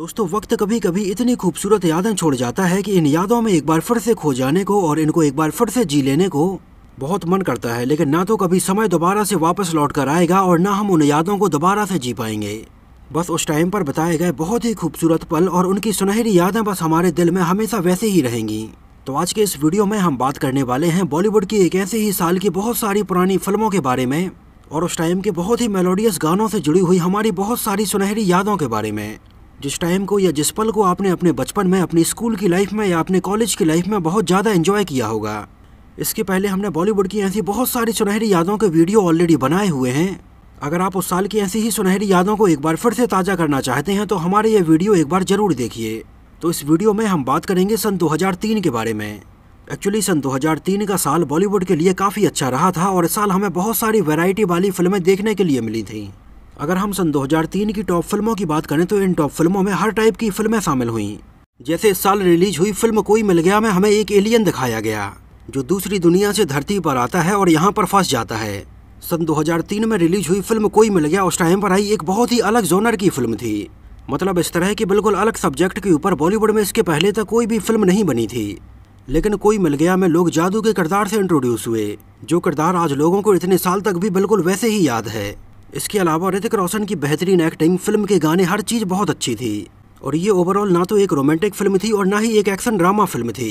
दोस्तों वक्त कभी कभी इतनी खूबसूरत यादें छोड़ जाता है कि इन यादों में एक बार फिर से खो जाने को और इनको एक बार फिर से जी लेने को बहुत मन करता है लेकिन ना तो कभी समय दोबारा से वापस लौट कर आएगा और ना हम उन यादों को दोबारा से जी पाएंगे बस उस टाइम पर बताए गए बहुत ही खूबसूरत पल और उनकी सुनहरी यादें बस हमारे दिल में हमेशा वैसे ही रहेंगी तो आज के इस वीडियो में हम बात करने वाले हैं बॉलीवुड की एक ऐसे ही साल की बहुत सारी पुरानी फिल्मों के बारे में और उस टाइम के बहुत ही मेलोडियस गानों से जुड़ी हुई हमारी बहुत सारी सुनहरी यादों के बारे में जिस टाइम को या जिस पल को आपने अपने बचपन में अपनी स्कूल की लाइफ में या अपने कॉलेज की लाइफ में बहुत ज़्यादा एंजॉय किया होगा इसके पहले हमने बॉलीवुड की ऐसी बहुत सारी सुनहरी यादों के वीडियो ऑलरेडी बनाए हुए हैं अगर आप उस साल की ऐसी ही सुनहरी यादों को एक बार फिर से ताज़ा करना चाहते हैं तो हमारे ये वीडियो एक बार ज़रूर देखिए तो इस वीडियो में हम बात करेंगे सन 2003 के बारे में एक्चुअली सन 2003 का साल बॉलीवुड के लिए काफ़ी अच्छा रहा था और इस साल हमें बहुत सारी वैरायटी वाली फिल्में देखने के लिए मिली थी अगर हम सन 2003 की टॉप फिल्मों की बात करें तो इन टॉप फिल्मों में हर टाइप की फिल्में शामिल हुई जैसे इस साल रिलीज हुई फिल्म कोई मिल गया में हमें एक एलियन दिखाया गया जो दूसरी दुनिया से धरती पर आता है और यहाँ पर फंस जाता है सन 2003 में रिलीज हुई फिल्म कोई मिल गया उस टाइम पर आई एक बहुत ही अलग जोनर की फिल्म थी मतलब इस तरह की बिल्कुल अलग सब्जेक्ट के ऊपर बॉलीवुड में इसके पहले तक कोई भी फिल्म नहीं बनी थी लेकिन कोई मिल गया में लोग जादू के किरदार से इंट्रोड्यूस हुए जो किरदार आज लोगों को इतने साल तक भी बिल्कुल वैसे ही याद है इसके अलावा ऋतिक रोशन की बेहतरीन एक्टिंग फिल्म के गाने हर चीज़ बहुत अच्छी थी और ये ओवरऑल ना तो एक रोमांटिक फिल्म थी और ना ही एक एक्शन ड्रामा फिल्म थी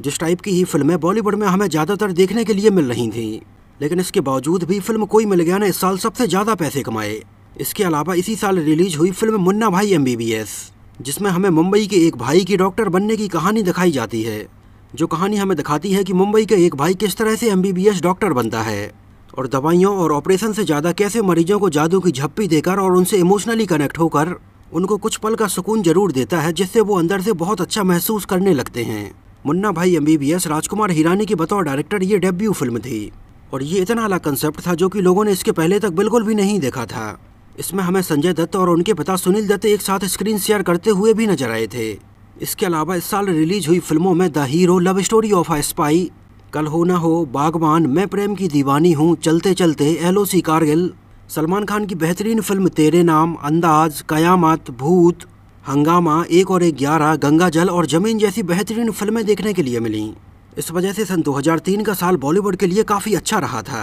जिस टाइप की ही फिल्में बॉलीवुड में हमें ज़्यादातर देखने के लिए मिल रही थीं लेकिन इसके बावजूद भी फिल्म कोई मिल गया ने इस साल सबसे ज़्यादा पैसे कमाए इसके अलावा इसी साल रिलीज हुई फिल्म मुन्ना भाई एम जिसमें हमें मुंबई के एक भाई की डॉक्टर बनने की कहानी दिखाई जाती है जो कहानी हमें दिखाती है कि मुंबई का एक भाई किस तरह से एम डॉक्टर बनता है और दवाइयों और ऑपरेशन से ज़्यादा कैसे मरीजों को जादू की झप्पी देकर और उनसे इमोशनली कनेक्ट होकर उनको कुछ पल का सुकून जरूर देता है जिससे वो अंदर से बहुत अच्छा महसूस करने लगते हैं मुन्ना भाई एम राजकुमार हिरानी की बतौर डायरेक्टर ये डेब्यू फिल्म थी और ये इतना अला कंसेप्ट था जो कि लोगों ने इसके पहले तक बिल्कुल भी नहीं देखा था इसमें हमें संजय दत्त और उनके पिता सुनील दत्त एक साथ स्क्रीन शेयर करते हुए भी नजर आए थे इसके अलावा इस साल रिलीज हुई फिल्मों में the hero love story of a spy Kal Ho ना हो बागवान मैं प्रेम की दीवानी हूँ चलते चलते एलओसी कारगिल सलमान खान की बेहतरीन फिल्म तेरे नाम अंदाज कयामत भूत हंगामा एक और एक ग्यारह गंगा जल और जमीन जैसी बेहतरीन फिल्में देखने के लिए मिलीं इस वजह से सन 2003 का साल बॉलीवुड के लिए काफ़ी अच्छा रहा था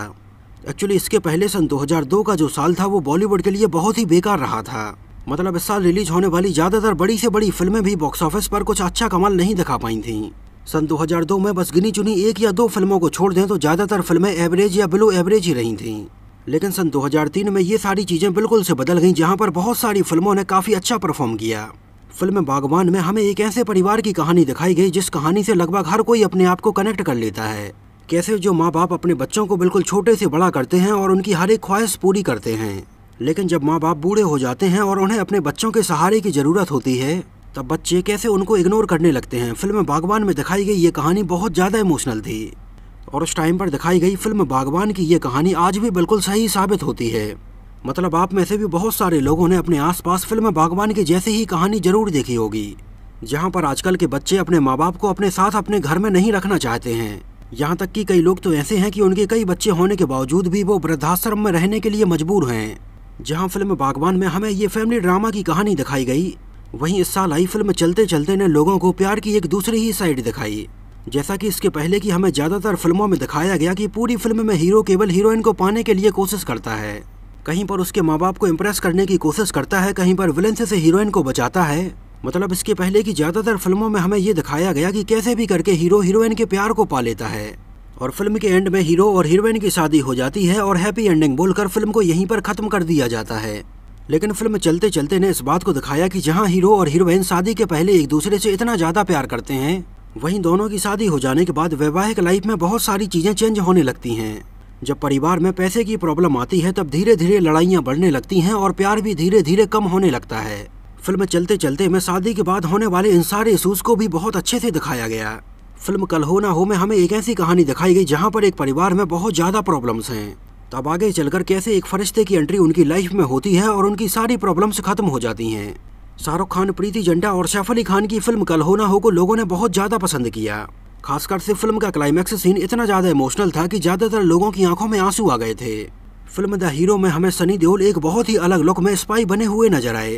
एक्चुअली इसके पहले सन 2002 का जो साल था वो बॉलीवुड के लिए बहुत ही बेकार रहा था मतलब इस साल रिलीज होने वाली ज़्यादातर बड़ी से बड़ी फिल्में भी बॉक्स ऑफिस पर कुछ अच्छा कमाल नहीं दिखा पाई थीं सन 2002 में बस गिनी चुनी एक या दो फिल्मों को छोड़ दें तो ज़्यादातर फिल्में एवरेज या बिलो एवरेज ही रही थीं लेकिन सन 2003 में ये सारी चीज़ें बिल्कुल से बदल गईं जहाँ पर बहुत सारी फिल्मों ने काफ़ी अच्छा परफॉर्म किया फिल्म बागवान में हमें एक ऐसे परिवार की कहानी दिखाई गई जिस कहानी से लगभग हर कोई अपने आप को कनेक्ट कर लेता है कैसे जो माँ बाप अपने बच्चों को बिल्कुल छोटे से बड़ा करते हैं और उनकी हर एक ख्वाहिश पूरी करते हैं लेकिन जब माँ बाप बूढ़े हो जाते हैं और उन्हें अपने बच्चों के सहारे की ज़रूरत होती है तब बच्चे कैसे उनको इग्नोर करने लगते हैं फिल्म बागवान में दिखाई गई ये कहानी बहुत ज़्यादा इमोशनल थी और उस टाइम पर दिखाई गई फिल्म बागवान की ये कहानी आज भी बिल्कुल सही साबित होती है मतलब आप में से भी बहुत सारे लोगों ने अपने आसपास फिल्म बागवान की जैसे ही कहानी जरूर देखी होगी जहाँ पर आजकल के बच्चे अपने माँ बाप को अपने साथ अपने घर में नहीं रखना चाहते हैं यहाँ तक कि कई लोग तो ऐसे हैं कि उनके कई बच्चे होने के बावजूद भी वो वृद्धाश्रम में रहने के लिए मजबूर हैं जहाँ फिल्म बागवान में हमें ये फैमिली ड्रामा की कहानी दिखाई गई वहीं इस साल आई फिल्म चलते चलते ने लोगों को प्यार की एक दूसरी ही साइड दिखाई जैसा कि इसके पहले की हमें ज़्यादातर फिल्मों में दिखाया गया कि पूरी फिल्म में हीरो केवल हीरोइन को पाने के लिए कोशिश करता है कहीं पर उसके माँ बाप को इम्प्रेस करने की कोशिश करता है कहीं पर विलेंस से हीरोइन को बचाता है मतलब इसके पहले की ज़्यादातर फिल्मों में हमें ये दिखाया गया कि कैसे भी करके हीरो हीरोइन के प्यार को पा लेता है और फिल्म के एंड में हीरो और हीरोइन की शादी हो जाती है और हैप्पी एंडिंग बोलकर फिल्म को यहीं पर ख़त्म कर दिया जाता है लेकिन फिल्म चलते चलते ने इस बात को दिखाया कि जहां हीरो और हीरोइन शादी के पहले एक दूसरे से इतना ज़्यादा प्यार करते हैं वहीं दोनों की शादी हो जाने के बाद वैवाहिक लाइफ में बहुत सारी चीज़ें चेंज होने लगती हैं जब परिवार में पैसे की प्रॉब्लम आती है तब धीरे धीरे लड़ाइयाँ बढ़ने लगती हैं और प्यार भी धीरे धीरे कम होने लगता है फिल्म चलते चलते में शादी के बाद होने वाले इन सारे इशूज़ को भी बहुत अच्छे से दिखाया गया फिल्म कल हो ना हो में हमें एक ऐसी कहानी दिखाई गई जहाँ पर एक परिवार में बहुत ज़्यादा प्रॉब्लम्स हैं तब तो आगे चलकर कैसे एक फरिश्ते की एंट्री उनकी लाइफ में होती है और उनकी सारी प्रॉब्लम्स खत्म हो जाती हैं शाहरुख खान प्रीति जंडा और सैफ अली खान की फिल्म कल होना हो को लोगों ने बहुत ज़्यादा पसंद किया खासकर से फिल्म का क्लाइमैक्स सीन इतना ज़्यादा इमोशनल था कि ज़्यादातर लोगों की आंखों में आंसू आ गए थे फिल्म द हीरो में हमें सनी देओल एक बहुत ही अलग लुक में स्पाई बने हुए नजर आए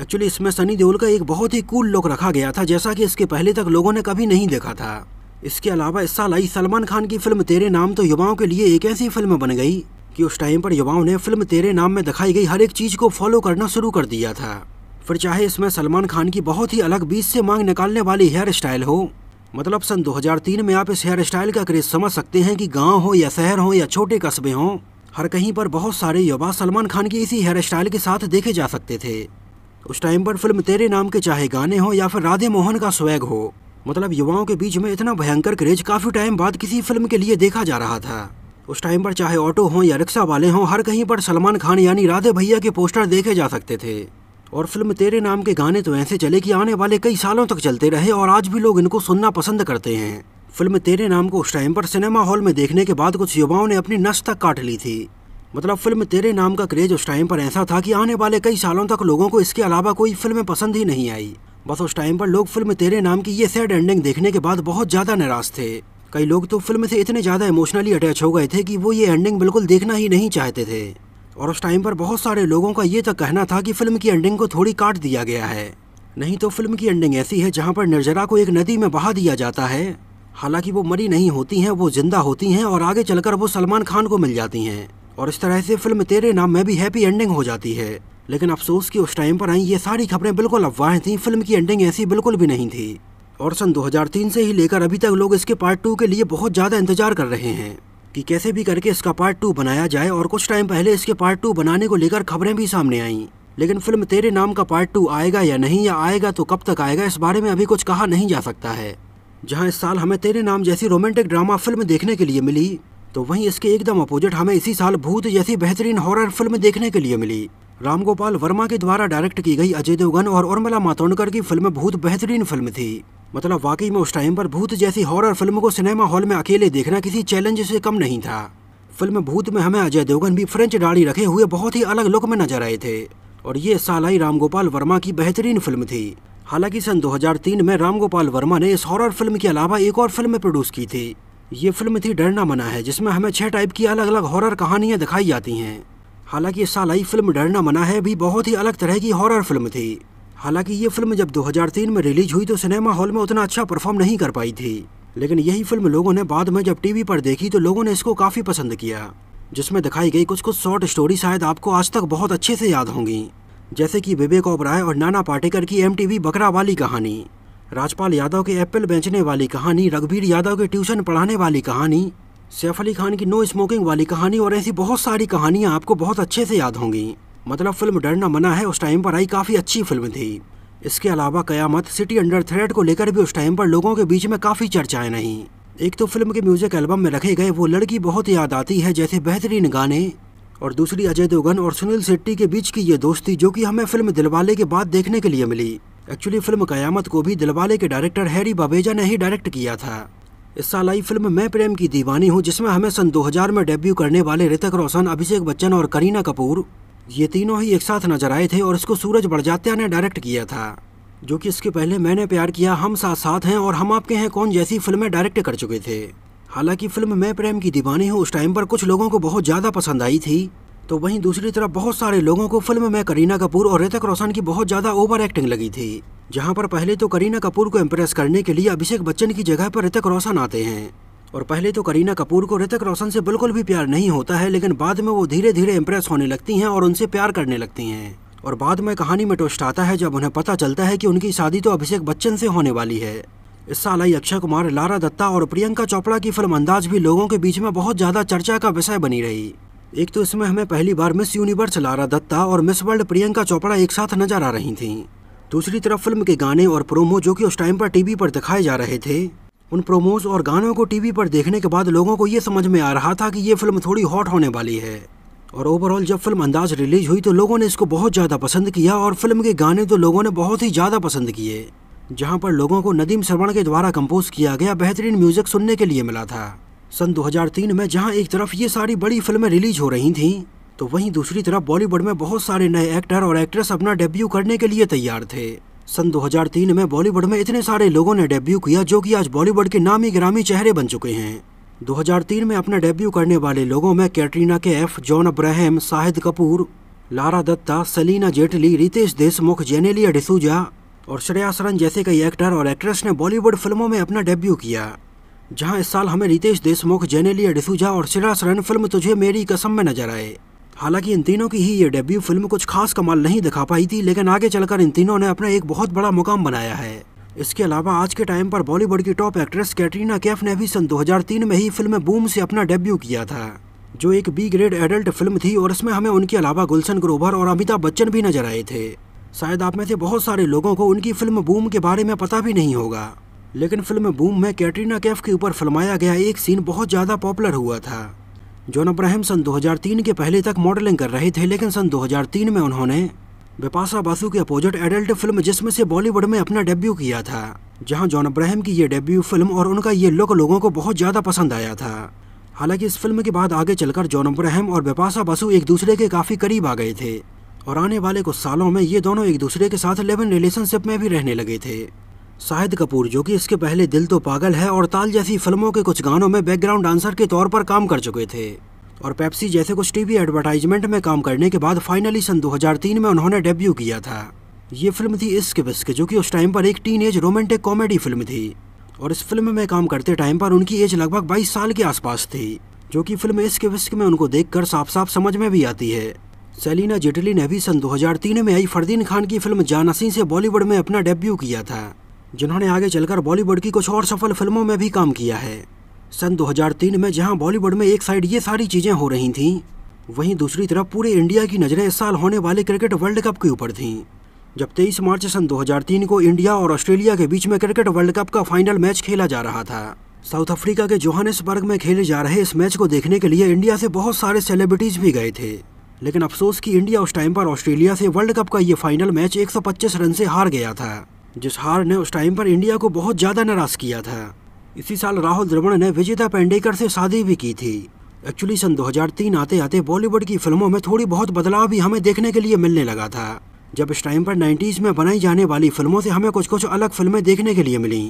एक्चुअली इसमें सनी देओल का एक बहुत ही कूल लुक रखा गया था जैसा कि इसके पहले तक लोगों ने कभी नहीं देखा था इसके अलावा इस साल आई सलमान खान की फिल्म तेरे नाम तो युवाओं के लिए एक ऐसी फिल्म बन गई कि उस टाइम पर युवाओं ने फिल्म तेरे नाम में दिखाई गई हर एक चीज़ को फॉलो करना शुरू कर दिया था फिर चाहे इसमें सलमान खान की बहुत ही अलग बीच से मांग निकालने वाली हेयर स्टाइल हो मतलब सन 2003 में आप इस हेयर स्टाइल का क्रेज समझ सकते हैं कि गांव हो या शहर हो या छोटे कस्बे हों हर कहीं पर बहुत सारे युवा सलमान खान की इसी हेयर स्टाइल के साथ देखे जा सकते थे उस टाइम पर फिल्म तेरे नाम के चाहे गाने हो या फिर राधे मोहन का स्वैग हो मतलब युवाओं के बीच में इतना भयंकर क्रेज काफ़ी टाइम बाद किसी फिल्म के लिए देखा जा रहा था उस टाइम पर चाहे ऑटो हों या रिक्शा वाले हों हर कहीं पर सलमान खान यानी राधे भैया के पोस्टर देखे जा सकते थे और फिल्म तेरे नाम के गाने तो ऐसे चले कि आने वाले कई सालों तक चलते रहे और आज भी लोग इनको सुनना पसंद करते हैं फिल्म तेरे नाम को उस टाइम पर सिनेमा हॉल में देखने के बाद कुछ युवाओं ने अपनी नस तक काट ली थी मतलब फिल्म तेरे नाम का क्रेज उस टाइम पर ऐसा था कि आने वाले कई सालों तक लोगों को इसके अलावा कोई फिल्म पसंद ही नहीं आई बस उस टाइम पर लोग फिल्म तेरे नाम की ये सैड एंडिंग देखने के बाद बहुत ज़्यादा नाराज़ थे कई लोग तो फिल्म से इतने ज़्यादा इमोशनली अटैच हो गए थे कि वो ये एंडिंग बिल्कुल देखना ही नहीं चाहते थे और उस टाइम पर बहुत सारे लोगों का ये तक तो कहना था कि फिल्म की एंडिंग को थोड़ी काट दिया गया है नहीं तो फिल्म की एंडिंग ऐसी है जहाँ पर निर्जरा को एक नदी में बहा दिया जाता है हालांकि वो मरी नहीं होती हैं वो जिंदा होती हैं और आगे चलकर वो सलमान खान को मिल जाती हैं और इस तरह से फिल्म तेरे नाम में भी हैप्पी एंडिंग हो जाती है लेकिन अफसोस कि उस टाइम पर आई ये सारी खबरें बिल्कुल अफवाहें थीं फिल्म की एंडिंग ऐसी बिल्कुल भी नहीं थी और सन 2003 से ही लेकर अभी तक लोग इसके पार्ट टू के लिए बहुत ज़्यादा इंतजार कर रहे हैं कि कैसे भी करके इसका पार्ट टू बनाया जाए और कुछ टाइम पहले इसके पार्ट टू बनाने को लेकर खबरें भी सामने आईं लेकिन फिल्म तेरे नाम का पार्ट टू आएगा या नहीं या आएगा तो कब तक आएगा इस बारे में अभी कुछ कहा नहीं जा सकता है जहाँ इस साल हमें तेरे नाम जैसी रोमांटिक ड्रामा फिल्म देखने के लिए मिली तो वहीं इसके एकदम अपोजिट हमें इसी साल भूत जैसी बेहतरीन हॉरर फिल्म देखने के लिए मिली रामगोपाल वर्मा के द्वारा डायरेक्ट की गई अजय देवगन और उर्मिला मातोंडकर की फिल्म बहुत बेहतरीन फिल्म थी मतलब वाकई में उस टाइम पर भूत जैसी हॉरर फिल्म को सिनेमा हॉल में अकेले देखना किसी चैलेंज से कम नहीं था फिल्म भूत में हमें अजय देवगन भी फ्रेंच दाढ़ी रखे हुए बहुत ही अलग लुक में नजर आए थे और ये सालाई रामगोपाल वर्मा की बेहतरीन फिल्म थी हालांकि सन 2003 में रामगोपाल वर्मा ने इस हॉरर फिल्म के अलावा एक और फिल्म प्रोड्यूस की थी ये फिल्म थी डरना मना है जिसमें हमें छह टाइप की अलग अलग हॉरर कहानियाँ दिखाई जाती हैं हालांकि आई फिल्म डरना मना है भी बहुत ही अलग तरह की हॉरर फिल्म थी हालांकि ये फिल्म जब 2003 में रिलीज हुई तो सिनेमा हॉल में उतना अच्छा परफॉर्म नहीं कर पाई थी लेकिन यही फिल्म लोगों ने बाद में जब टीवी पर देखी तो लोगों ने इसको काफ़ी पसंद किया जिसमें दिखाई गई कुछ कुछ शॉर्ट स्टोरी शायद आपको आज तक बहुत अच्छे से याद होंगी जैसे कि विवेक ओबराय और नाना पाटेकर की एम बकरा वाली कहानी राजपाल यादव के एप्पल बेचने वाली कहानी रघुवीर यादव के ट्यूशन पढ़ाने वाली कहानी सैफ अली खान की नो स्मोकिंग वाली कहानी और ऐसी बहुत सारी कहानियाँ आपको बहुत अच्छे से याद होंगी मतलब फिल्म डरना मना है उस टाइम पर आई काफ़ी अच्छी फिल्म थी इसके अलावा कयामत सिटी अंडर थ्रेड को लेकर भी उस टाइम पर लोगों के बीच में काफ़ी चर्चाएं नहीं एक तो फिल्म के म्यूजिक एल्बम में रखे गए वो लड़की बहुत याद आती है जैसे बेहतरीन गाने और दूसरी अजय देवगन और सुनील शेट्टी के बीच की ये दोस्ती जो कि हमें फिल्म दिलवाले के बाद देखने के लिए मिली एक्चुअली फिल्म कयामत को भी दिलवाले के डायरेक्टर हैरी बाबेजा ने ही डायरेक्ट किया था इस साल आई फिल्म मैं प्रेम की दीवानी हूँ जिसमें हमें सन 2000 में डेब्यू करने वाले ऋतिक रोशन अभिषेक बच्चन और करीना कपूर ये तीनों ही एक साथ नजर आए थे और इसको सूरज बड़जात्या ने डायरेक्ट किया था जो कि इसके पहले मैंने प्यार किया हम साथ साथ हैं और हम आपके हैं कौन जैसी फिल्में डायरेक्ट कर चुके थे हालांकि फिल्म मैं प्रेम की दीवानी हूँ उस टाइम पर कुछ लोगों को बहुत ज़्यादा पसंद आई थी तो वहीं दूसरी तरफ बहुत सारे लोगों को फिल्म में करीना कपूर और ऋतिक रोशन की बहुत ज़्यादा ओवर एक्टिंग लगी थी जहां पर पहले तो करीना कपूर को इम्प्रेस करने के लिए अभिषेक बच्चन की जगह पर ऋतिक रोशन आते हैं और पहले तो करीना कपूर को ऋतिक रोशन से बिल्कुल भी प्यार नहीं होता है लेकिन बाद में वो धीरे धीरे इम्प्रेस होने लगती हैं और उनसे प्यार करने लगती हैं और बाद में कहानी में टोस्ट आता है जब उन्हें पता चलता है कि उनकी शादी तो अभिषेक बच्चन से होने वाली है इस साल आई अक्षय कुमार लारा दत्ता और प्रियंका चोपड़ा की फिल्म अंदाज भी लोगों के बीच में बहुत ज़्यादा चर्चा का विषय बनी रही एक तो इसमें हमें पहली बार मिस यूनिवर्स लारा दत्ता और मिस वर्ल्ड प्रियंका चोपड़ा एक साथ नजर आ रही थीं दूसरी तरफ फिल्म के गाने और प्रोमो जो कि उस टाइम पर टीवी पर दिखाए जा रहे थे उन प्रोमोज और गानों को टीवी पर देखने के बाद लोगों को ये समझ में आ रहा था कि ये फिल्म थोड़ी हॉट होने वाली है और ओवरऑल जब फिल्म अंदाज रिलीज हुई तो लोगों ने इसको बहुत ज़्यादा पसंद किया और फिल्म के गाने तो लोगों ने बहुत ही ज़्यादा पसंद किए जहां पर लोगों को नदीम सरवण के द्वारा कंपोज किया गया बेहतरीन म्यूजिक सुनने के लिए मिला था सन 2003 में जहाँ एक तरफ ये सारी बड़ी फिल्में रिलीज हो रही थीं तो वहीं दूसरी तरफ बॉलीवुड में बहुत सारे नए एक्टर और एक्ट्रेस अपना डेब्यू करने के लिए तैयार थे सन 2003 में बॉलीवुड में इतने सारे लोगों ने डेब्यू किया जो कि आज बॉलीवुड के नामी ग्रामी चेहरे बन चुके हैं 2003 में अपना डेब्यू करने वाले लोगों में कैटरीना कैफ जॉन अब्राहम शाहिद कपूर लारा दत्ता सलीना जेटली रितेश देशमुख जेनेलिया डिसूजा और श्रेया सरन जैसे कई एक्टर और एक्ट्रेस ने बॉलीवुड फिल्मों में अपना डेब्यू किया जहाँ इस साल हमें रितेश देशमुख जेनेलिया डिसूजा और श्रेया सरन फिल्म तुझे मेरी कसम में नजर आए हालांकि इन तीनों की ही ये डेब्यू फिल्म कुछ खास कमाल नहीं दिखा पाई थी लेकिन आगे चलकर इन तीनों ने अपना एक बहुत बड़ा मुकाम बनाया है इसके अलावा आज के टाइम पर बॉलीवुड की टॉप एक्ट्रेस कैटरीना कैफ ने भी सन 2003 में ही फिल्म बूम से अपना डेब्यू किया था जो एक बी ग्रेड एडल्ट फिल्म थी और इसमें हमें उनके अलावा गुलशन ग्रोवर और अमिताभ बच्चन भी नजर आए थे शायद आप में से बहुत सारे लोगों को उनकी फिल्म बूम के बारे में पता भी नहीं होगा लेकिन फिल्म बूम में कैटरीना कैफ के ऊपर फिल्माया गया एक सीन बहुत ज़्यादा पॉपुलर हुआ था जॉन अब्राहम सन 2003 के पहले तक मॉडलिंग कर रहे थे लेकिन सन 2003 में उन्होंने बिपाशा बासु के अपोजिट एडल्ट फिल्म जिसमें से बॉलीवुड में अपना डेब्यू किया था जहां जॉन अब्राहम की ये डेब्यू फिल्म और उनका ये लुक लोगों को बहुत ज़्यादा पसंद आया था हालांकि इस फिल्म के बाद आगे चलकर जॉन अब्राहम और बिपाशा बासु एक दूसरे के काफ़ी करीब आ गए थे और आने वाले कुछ सालों में ये दोनों एक दूसरे के साथ लिव इन रिलेशनशिप में भी रहने लगे थे शाहिद कपूर जो कि इसके पहले दिल तो पागल है और ताल जैसी फिल्मों के कुछ गानों में बैकग्राउंड डांसर के तौर पर काम कर चुके थे और पेप्सी जैसे कुछ टीवी एडवर्टाइजमेंट में काम करने के बाद फाइनली सन 2003 में उन्होंने डेब्यू किया था ये फिल्म थी इश्क बिस्क जो कि उस टाइम पर एक teenage romantic comedy film थी और इस फिल्म में काम करते टाइम पर उनकी एज लगभग बाईस साल के आसपास थी जो कि फिल्म इस बिस्क में उनको देख साफ साफ समझ में भी आती है सेलिना जेटली ने भी सन 2003 में आई फरदीन खान की फिल्म जानासी से बॉलीवुड में अपना डेब्यू किया था जिन्होंने आगे चलकर बॉलीवुड की कुछ और सफल फिल्मों में भी काम किया है सन 2003 में जहां बॉलीवुड में एक साइड ये सारी चीज़ें हो रही थीं वहीं दूसरी तरफ पूरे इंडिया की नज़रें इस साल होने वाले क्रिकेट वर्ल्ड कप के ऊपर थीं जब 23 मार्च सन 2003 को इंडिया और ऑस्ट्रेलिया के बीच में क्रिकेट वर्ल्ड कप का फाइनल मैच खेला जा रहा था साउथ अफ्रीका के जोहानसबर्ग में खेले जा रहे इस मैच को देखने के लिए इंडिया से बहुत सारे सेलिब्रिटीज भी गए थे लेकिन अफसोस कि इंडिया उस टाइम पर ऑस्ट्रेलिया से वर्ल्ड कप का ये फाइनल मैच 125 रन से हार गया था जिस हार ने उस टाइम पर इंडिया को बहुत ज़्यादा नाराज़ किया था इसी साल राहुल द्रवण ने विजेता पेंडेकर से शादी भी की थी एक्चुअली सन 2003 आते आते बॉलीवुड की फिल्मों में थोड़ी बहुत बदलाव भी हमें देखने के लिए मिलने लगा था जब इस टाइम पर 90s में बनाई जाने वाली फिल्मों से हमें कुछ कुछ अलग फिल्में देखने के लिए मिली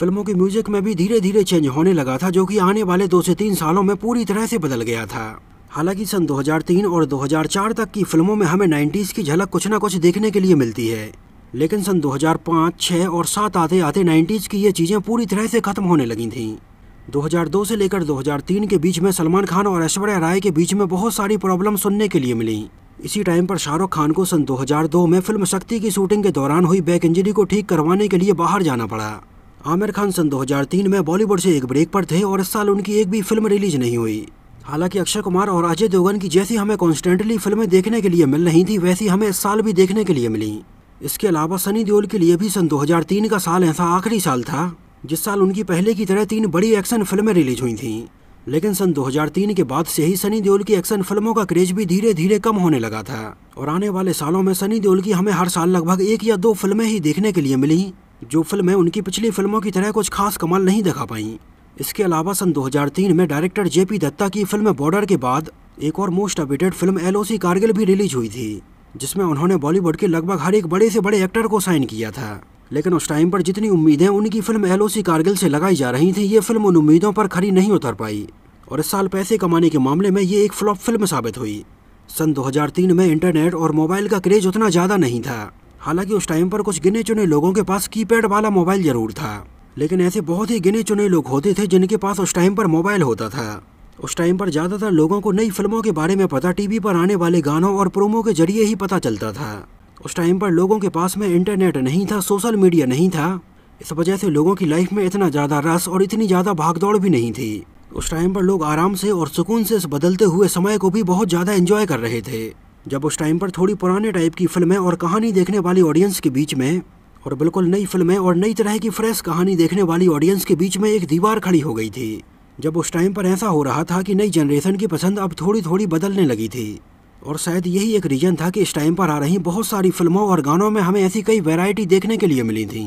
फिल्मों के म्यूजिक में भी धीरे धीरे चेंज होने लगा था जो कि आने वाले दो से तीन सालों में पूरी तरह से बदल गया था हालांकि सन 2003 और 2004 तक की फिल्मों में हमें 90s की झलक कुछ ना कुछ देखने के लिए मिलती है लेकिन सन 2005, 6 और 7 आते आते 90s की ये चीज़ें पूरी तरह से ख़त्म होने लगी थीं 2002 से लेकर 2003 के बीच में सलमान खान और ऐश्वर्या राय के बीच में बहुत सारी प्रॉब्लम सुनने के लिए मिली इसी टाइम पर शाहरुख खान को सन 2002 में फिल्म शक्ति की शूटिंग के दौरान हुई बैक इंजरी को ठीक करवाने के लिए बाहर जाना पड़ा आमिर खान सन 2003 में बॉलीवुड से एक ब्रेक पर थे और इस साल उनकी एक भी फिल्म रिलीज नहीं हुई हालांकि अक्षय कुमार और अजय देवगन की जैसी हमें कॉन्स्टेंटली फिल्में देखने के लिए मिल रही थी वैसी हमें इस साल भी देखने के लिए मिली इसके अलावा सनी देओल के लिए भी सन 2003 का साल ऐसा आखिरी साल था जिस साल उनकी पहले की तरह तीन बड़ी एक्शन फिल्में रिलीज हुई थीं लेकिन सन 2003 के बाद से ही सनी देओल की एक्शन फिल्मों का क्रेज भी धीरे धीरे कम होने लगा था और आने वाले सालों में सनी देओल की हमें हर साल लगभग एक या दो फिल्में ही देखने के लिए मिली जो फिल्में उनकी पिछली फिल्मों की तरह कुछ खास कमाल नहीं दिखा पाईं इसके अलावा सन 2003 में डायरेक्टर जेपी दत्ता की फिल्म बॉर्डर के बाद एक और most updated film LOC Kargil भी रिलीज हुई थी जिसमें उन्होंने बॉलीवुड के लगभग हर एक बड़े से बड़े एक्टर को साइन किया था लेकिन उस टाइम पर जितनी उम्मीदें उनकी फिल्म एल कारगिल से लगाई जा रही थी ये फिल्म उन उम्मीदों पर खड़ी नहीं उतर पाई और इस साल पैसे कमाने के मामले में ये एक फ्लॉप फिल्म साबित हुई सन 2003 में इंटरनेट और मोबाइल का क्रेज उतना ज़्यादा नहीं था हालांकि उस टाइम पर कुछ गिने चुने लोगों के पास कीपैड वाला मोबाइल जरूर था लेकिन ऐसे बहुत ही गिने चुने लोग होते थे जिनके पास उस टाइम पर मोबाइल होता था उस टाइम पर ज़्यादातर लोगों को नई फिल्मों के बारे में पता टीवी पर आने वाले गानों और प्रोमो के जरिए ही पता चलता था उस टाइम पर लोगों के पास में इंटरनेट नहीं था सोशल मीडिया नहीं था इस वजह से लोगों की लाइफ में इतना ज़्यादा रस और इतनी ज़्यादा भागदौड़ भी नहीं थी उस टाइम पर लोग आराम से और सुकून से इस बदलते हुए समय को भी बहुत ज़्यादा एंजॉय कर रहे थे जब उस टाइम पर थोड़ी पुराने टाइप की फिल्में और कहानी देखने वाली ऑडियंस के बीच में और बिल्कुल नई फिल्में और नई तरह की फ्रेश कहानी देखने वाली ऑडियंस के बीच में एक दीवार खड़ी हो गई थी जब उस टाइम पर ऐसा हो रहा था कि नई जनरेशन की पसंद अब थोड़ी थोड़ी बदलने लगी थी और शायद यही एक रीज़न था कि इस टाइम पर आ रही बहुत सारी फिल्मों और गानों में हमें ऐसी कई वैरायटी देखने के लिए मिली थी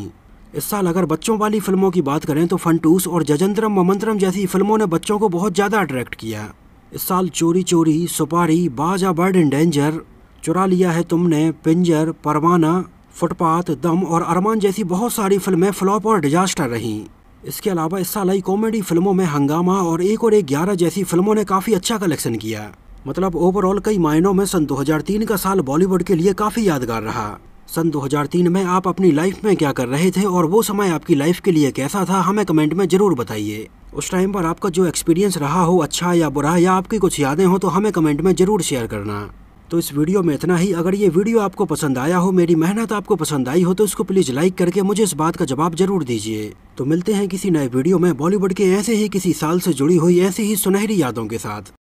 इस साल अगर बच्चों वाली फिल्मों की बात करें तो फंटूस और जजंतरम ममंतरम जैसी फिल्मों ने बच्चों को बहुत ज़्यादा अट्रैक्ट किया इस साल चोरी चोरी सुपारी बाज आ बर्ड इन डेंजर चुरा लिया है तुमने पिंजर परवाना फुटपाथ दम और अरमान जैसी बहुत सारी फिल्में फ्लॉप और डिजास्टर रहीं इसके अलावा इस साल आई कॉमेडी फिल्मों में हंगामा और एक और एक ग्यारह जैसी फिल्मों ने काफ़ी अच्छा कलेक्शन किया मतलब ओवरऑल कई मायनों में सन 2003 का साल बॉलीवुड के लिए काफ़ी यादगार रहा सन 2003 में आप अपनी लाइफ में क्या कर रहे थे और वो समय आपकी लाइफ के लिए कैसा था हमें कमेंट में ज़रूर बताइए उस टाइम पर आपका जो एक्सपीरियंस रहा हो अच्छा या बुरा या आपकी कुछ यादें हो तो हमें कमेंट में ज़रूर शेयर करना तो इस वीडियो में इतना ही अगर ये वीडियो आपको पसंद आया हो मेरी मेहनत आपको पसंद आई हो तो इसको प्लीज़ लाइक करके मुझे इस बात का जवाब जरूर दीजिए तो मिलते हैं किसी नए वीडियो में बॉलीवुड के ऐसे ही किसी साल से जुड़ी हुई ऐसी ही सुनहरी यादों के साथ